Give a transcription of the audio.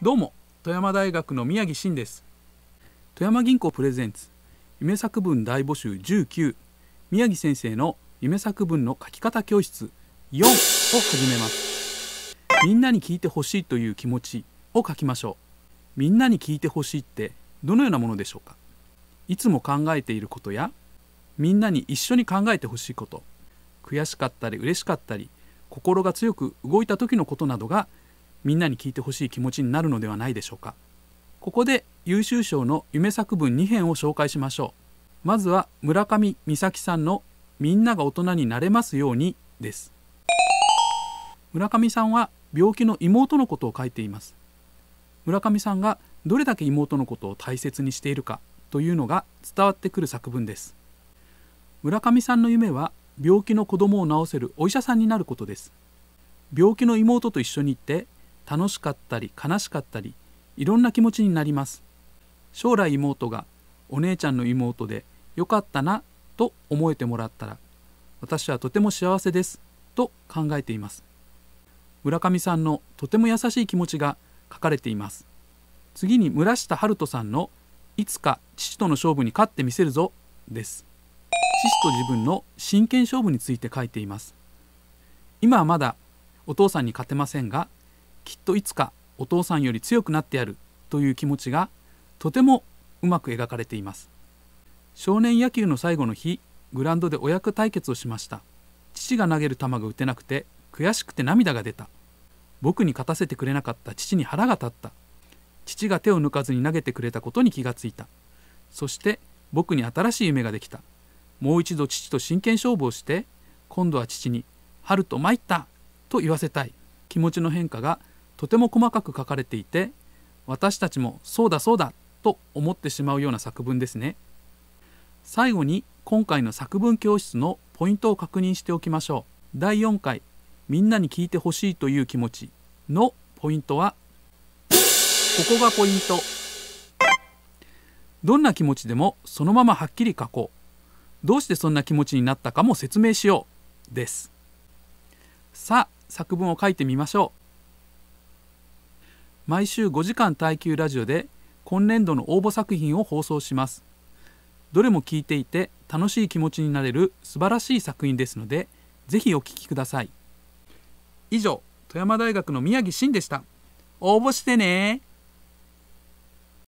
どうも富山大学の宮城真です富山銀行プレゼンツ夢作文大募集19宮城先生の夢作文の書き方教室4を始めますみんなに聞いてほしいという気持ちを書きましょうみんなに聞いてほしいってどのようなものでしょうかいつも考えていることやみんなに一緒に考えてほしいこと悔しかったり嬉しかったり心が強く動いた時のことなどがみんなに聞いてほしい気持ちになるのではないでしょうかここで優秀賞の夢作文2編を紹介しましょうまずは村上美咲さんのみんなが大人になれますようにです村上さんは病気の妹のことを書いています村上さんがどれだけ妹のことを大切にしているかというのが伝わってくる作文です村上さんの夢は病気の子供を治せるお医者さんになることです病気の妹と一緒に行って楽しかったり悲しかったりいろんな気持ちになります将来妹がお姉ちゃんの妹でよかったなと思えてもらったら私はとても幸せですと考えています村上さんのとても優しい気持ちが書かれています次に村下春人さんのいつか父との勝負に勝ってみせるぞです父と自分の真剣勝負について書いています今はまだお父さんに勝てませんがきっといつかお父さんより強くなってやるという気持ちがとてもうまく描かれています少年野球の最後の日グランドで親子対決をしました父が投げる球が打てなくて悔しくて涙が出た僕に勝たせてくれなかった父に腹が立った父が手を抜かずに投げてくれたことに気がついたそして僕に新しい夢ができたもう一度父と真剣勝負をして今度は父に「春と参った!」と言わせたい気持ちの変化がとても細かく書かれていて私たちもそうだそうだと思ってしまうような作文ですね最後に今回の作文教室のポイントを確認しておきましょう第4回みんなに聞いてほしいという気持ちのポイントはここがポイントどんな気持ちでもそのままはっきり書こうどうしてそんな気持ちになったかも説明しようですさあ作文を書いてみましょう毎週5時間耐久ラジオで今年度の応募作品を放送しますどれも聞いていて楽しい気持ちになれる素晴らしい作品ですのでぜひお聞きください以上富山大学の宮城真でした応募してね